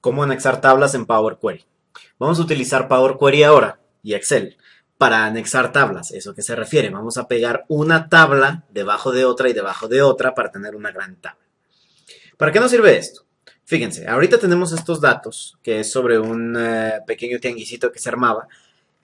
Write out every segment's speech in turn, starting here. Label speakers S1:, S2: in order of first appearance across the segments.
S1: cómo anexar tablas en Power Query. Vamos a utilizar Power Query ahora y Excel para anexar tablas. ¿Eso que se refiere? Vamos a pegar una tabla debajo de otra y debajo de otra para tener una gran tabla. ¿Para qué nos sirve esto? Fíjense, ahorita tenemos estos datos, que es sobre un eh, pequeño tianguisito que se armaba,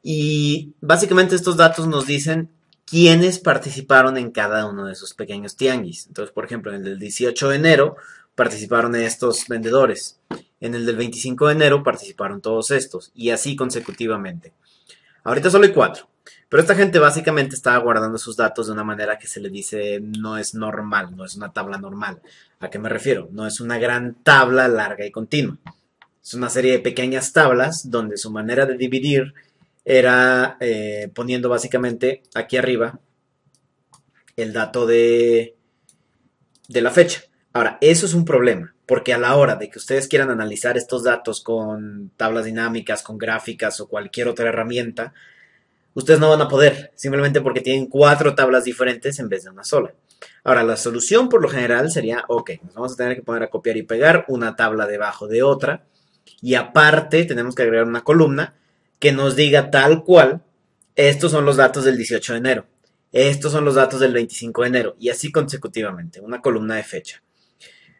S1: y básicamente estos datos nos dicen quiénes participaron en cada uno de esos pequeños tianguis. Entonces, por ejemplo, en el del 18 de enero participaron estos vendedores. En el del 25 de enero participaron todos estos, y así consecutivamente. Ahorita solo hay cuatro, pero esta gente básicamente estaba guardando sus datos de una manera que se le dice no es normal, no es una tabla normal. ¿A qué me refiero? No es una gran tabla larga y continua. Es una serie de pequeñas tablas donde su manera de dividir era eh, poniendo básicamente aquí arriba el dato de, de la fecha. Ahora, eso es un problema, porque a la hora de que ustedes quieran analizar estos datos con tablas dinámicas, con gráficas o cualquier otra herramienta, ustedes no van a poder, simplemente porque tienen cuatro tablas diferentes en vez de una sola. Ahora, la solución por lo general sería, ok, nos vamos a tener que poner a copiar y pegar una tabla debajo de otra, y aparte tenemos que agregar una columna que nos diga tal cual, estos son los datos del 18 de enero, estos son los datos del 25 de enero, y así consecutivamente, una columna de fecha.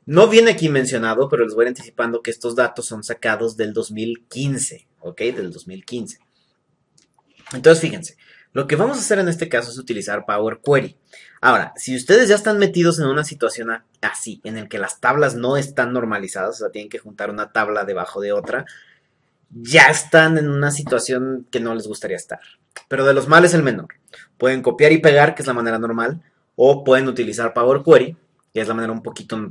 S1: No viene aquí mencionado, pero les voy anticipando que estos datos son sacados del 2015, ¿ok? Del 2015. Entonces, fíjense, lo que vamos a hacer en este caso es utilizar Power Query. Ahora, si ustedes ya están metidos en una situación así, en el que las tablas no están normalizadas, o sea, tienen que juntar una tabla debajo de otra, ya están en una situación que no les gustaría estar. Pero de los males el menor. Pueden copiar y pegar, que es la manera normal, o pueden utilizar Power Query, que es la manera un poquito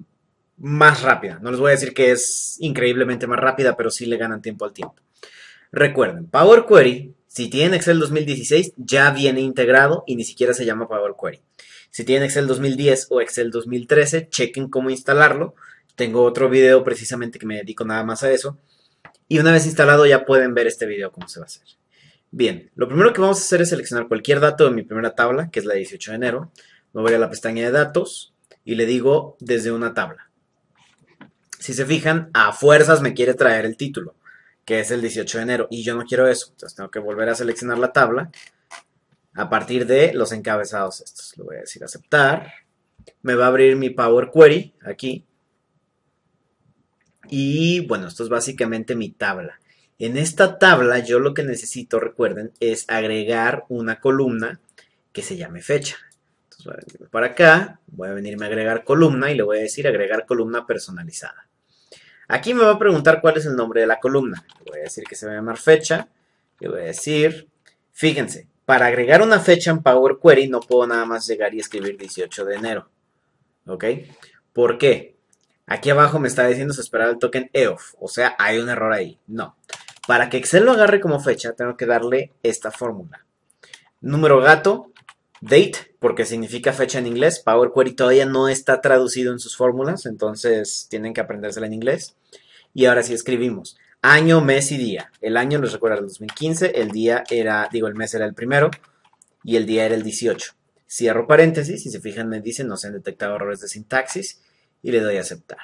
S1: más rápida. No les voy a decir que es increíblemente más rápida, pero sí le ganan tiempo al tiempo. Recuerden, Power Query, si tienen Excel 2016, ya viene integrado y ni siquiera se llama Power Query. Si tienen Excel 2010 o Excel 2013, chequen cómo instalarlo. Tengo otro video precisamente que me dedico nada más a eso. Y una vez instalado ya pueden ver este video cómo se va a hacer. Bien, lo primero que vamos a hacer es seleccionar cualquier dato de mi primera tabla, que es la 18 de enero. Me voy a la pestaña de datos y le digo desde una tabla si se fijan, a fuerzas me quiere traer el título, que es el 18 de enero, y yo no quiero eso. Entonces tengo que volver a seleccionar la tabla a partir de los encabezados estos. Le voy a decir aceptar. Me va a abrir mi Power Query aquí. Y bueno, esto es básicamente mi tabla. En esta tabla yo lo que necesito, recuerden, es agregar una columna que se llame fecha. Entonces voy a venirme para acá, voy a venirme a agregar columna y le voy a decir agregar columna personalizada. Aquí me va a preguntar cuál es el nombre de la columna. voy a decir que se va a llamar fecha. Le voy a decir, fíjense, para agregar una fecha en Power Query no puedo nada más llegar y escribir 18 de enero. ¿Ok? ¿Por qué? Aquí abajo me está diciendo se esperaba el token EOF, o sea, hay un error ahí. No. Para que Excel lo agarre como fecha, tengo que darle esta fórmula. Número gato date, porque significa fecha en inglés. Power Query todavía no está traducido en sus fórmulas, entonces tienen que aprendérsela en inglés. Y ahora sí escribimos año, mes y día. El año, nos recuerda el 2015, el día era, digo, el mes era el primero y el día era el 18. Cierro paréntesis, si se fijan me dicen no se han detectado errores de sintaxis y le doy a aceptar.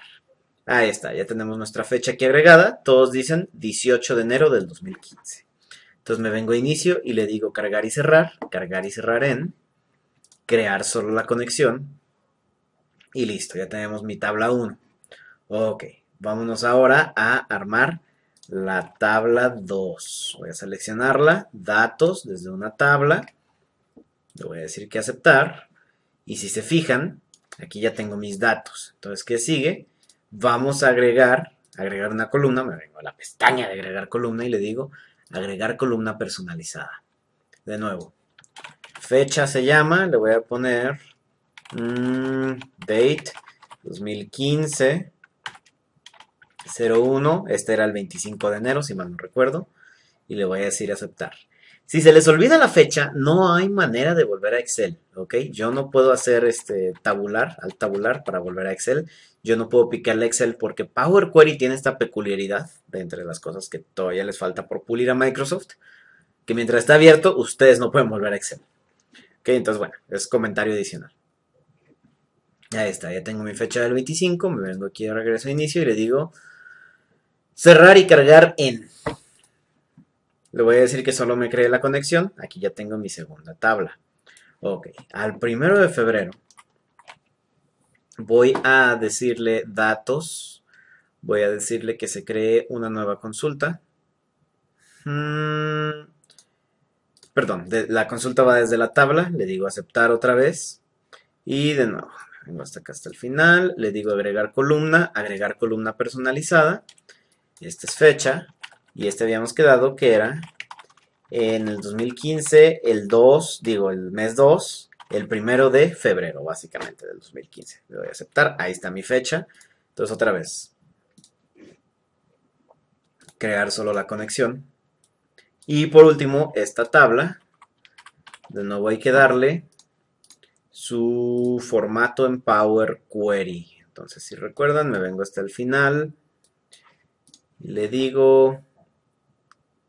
S1: Ahí está, ya tenemos nuestra fecha aquí agregada. Todos dicen 18 de enero del 2015. Entonces me vengo a inicio y le digo cargar y cerrar, cargar y cerrar en crear solo la conexión y listo, ya tenemos mi tabla 1. Ok, vámonos ahora a armar la tabla 2. Voy a seleccionarla, datos desde una tabla, le voy a decir que aceptar y si se fijan, aquí ya tengo mis datos. Entonces, ¿qué sigue? Vamos a agregar, agregar una columna, me vengo a la pestaña de agregar columna y le digo agregar columna personalizada. De nuevo, fecha se llama, le voy a poner mm, date 2015 01, este era el 25 de enero, si mal no recuerdo, y le voy a decir aceptar. Si se les olvida la fecha, no hay manera de volver a Excel, ¿ok? Yo no puedo hacer este tabular, al tabular para volver a Excel. Yo no puedo picarle a Excel porque Power Query tiene esta peculiaridad, de entre las cosas que todavía les falta por pulir a Microsoft, que mientras está abierto, ustedes no pueden volver a Excel. Ok, entonces bueno, es comentario adicional. Ya está, ya tengo mi fecha del 25, me vengo aquí a regreso a inicio y le digo cerrar y cargar en. Le voy a decir que solo me cree la conexión, aquí ya tengo mi segunda tabla. Ok, al primero de febrero voy a decirle datos, voy a decirle que se cree una nueva consulta. Hmm, Perdón, la consulta va desde la tabla, le digo aceptar otra vez y de nuevo, vengo hasta acá hasta el final, le digo agregar columna, agregar columna personalizada, esta es fecha y este habíamos quedado que era en el 2015, el 2, digo el mes 2, el primero de febrero básicamente del 2015. Le voy a aceptar, ahí está mi fecha, entonces otra vez, crear solo la conexión y por último, esta tabla. De nuevo hay que darle su formato en Power Query. Entonces, si recuerdan, me vengo hasta el final. le digo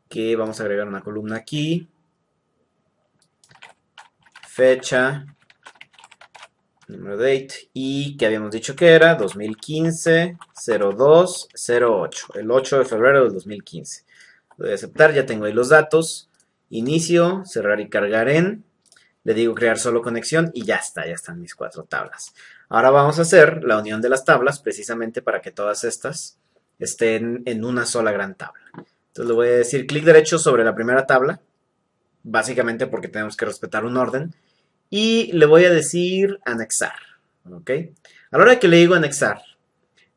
S1: que vamos a agregar una columna aquí. Fecha. Número date. Y que habíamos dicho que era 2015-02-08. El 8 de febrero del 2015 voy a aceptar, ya tengo ahí los datos. Inicio, cerrar y cargar en. Le digo crear solo conexión y ya está, ya están mis cuatro tablas. Ahora vamos a hacer la unión de las tablas precisamente para que todas estas estén en una sola gran tabla. Entonces le voy a decir clic derecho sobre la primera tabla, básicamente porque tenemos que respetar un orden, y le voy a decir anexar. ¿ok? A la hora que le digo anexar,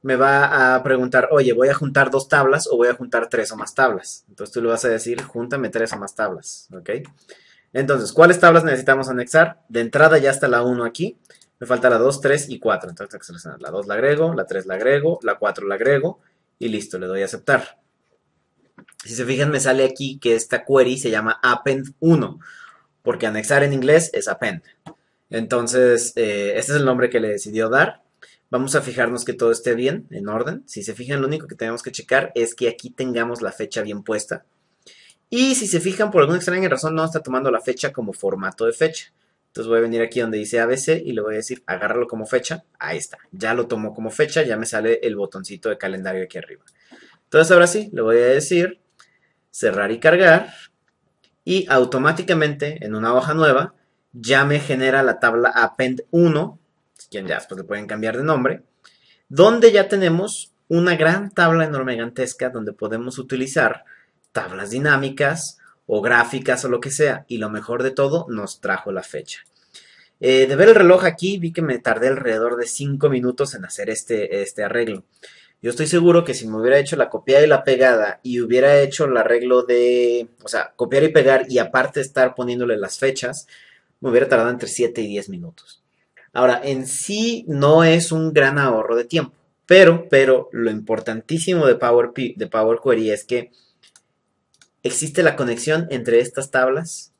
S1: me va a preguntar, oye, voy a juntar dos tablas o voy a juntar tres o más tablas. Entonces tú le vas a decir, júntame tres o más tablas, ¿ok? Entonces, ¿cuáles tablas necesitamos anexar? De entrada ya está la 1 aquí, me falta la 2, 3 y 4. Entonces, la 2 la agrego, la 3 la agrego, la 4 la agrego y listo, le doy a aceptar. Si se fijan, me sale aquí que esta query se llama append 1, porque anexar en inglés es append. Entonces, eh, este es el nombre que le decidió dar. Vamos a fijarnos que todo esté bien, en orden. Si se fijan, lo único que tenemos que checar es que aquí tengamos la fecha bien puesta. Y si se fijan, por alguna extraña razón, no está tomando la fecha como formato de fecha. Entonces voy a venir aquí donde dice ABC y le voy a decir, agárralo como fecha. Ahí está, ya lo tomó como fecha, ya me sale el botoncito de calendario aquí arriba. Entonces ahora sí, le voy a decir cerrar y cargar. Y automáticamente en una hoja nueva ya me genera la tabla Append 1 quien ya después le pueden cambiar de nombre, donde ya tenemos una gran tabla enorme gigantesca donde podemos utilizar tablas dinámicas o gráficas o lo que sea. Y lo mejor de todo, nos trajo la fecha. Eh, de ver el reloj aquí, vi que me tardé alrededor de 5 minutos en hacer este, este arreglo. Yo estoy seguro que si me hubiera hecho la copia y la pegada y hubiera hecho el arreglo de, o sea, copiar y pegar y aparte estar poniéndole las fechas, me hubiera tardado entre 7 y 10 minutos. Ahora, en sí no es un gran ahorro de tiempo, pero, pero lo importantísimo de Power, de Power Query es que existe la conexión entre estas tablas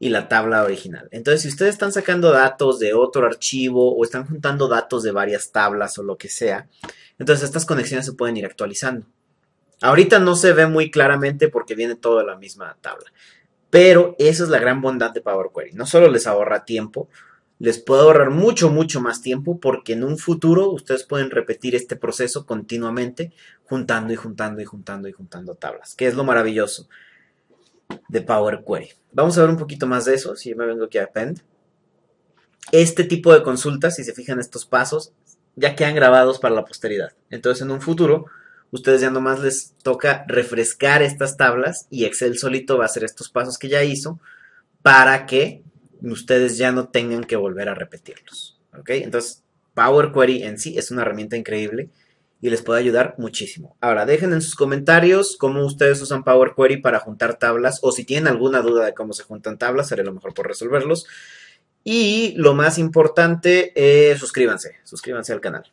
S1: y la tabla original. Entonces, si ustedes están sacando datos de otro archivo o están juntando datos de varias tablas o lo que sea, entonces estas conexiones se pueden ir actualizando. Ahorita no se ve muy claramente porque viene todo de la misma tabla. Pero esa es la gran bondad de Power Query. No solo les ahorra tiempo, les puedo ahorrar mucho, mucho más tiempo porque en un futuro ustedes pueden repetir este proceso continuamente juntando y juntando y juntando y juntando tablas, que es lo maravilloso de Power Query. Vamos a ver un poquito más de eso, si yo me vengo aquí a Append. Este tipo de consultas, si se fijan estos pasos, ya quedan grabados para la posteridad. Entonces en un futuro ustedes ya nomás les toca refrescar estas tablas y Excel solito va a hacer estos pasos que ya hizo para que ustedes ya no tengan que volver a repetirlos. ¿Ok? Entonces, Power Query en sí es una herramienta increíble y les puede ayudar muchísimo. Ahora, dejen en sus comentarios cómo ustedes usan Power Query para juntar tablas o si tienen alguna duda de cómo se juntan tablas, haré lo mejor por resolverlos. Y lo más importante, eh, suscríbanse, suscríbanse al canal.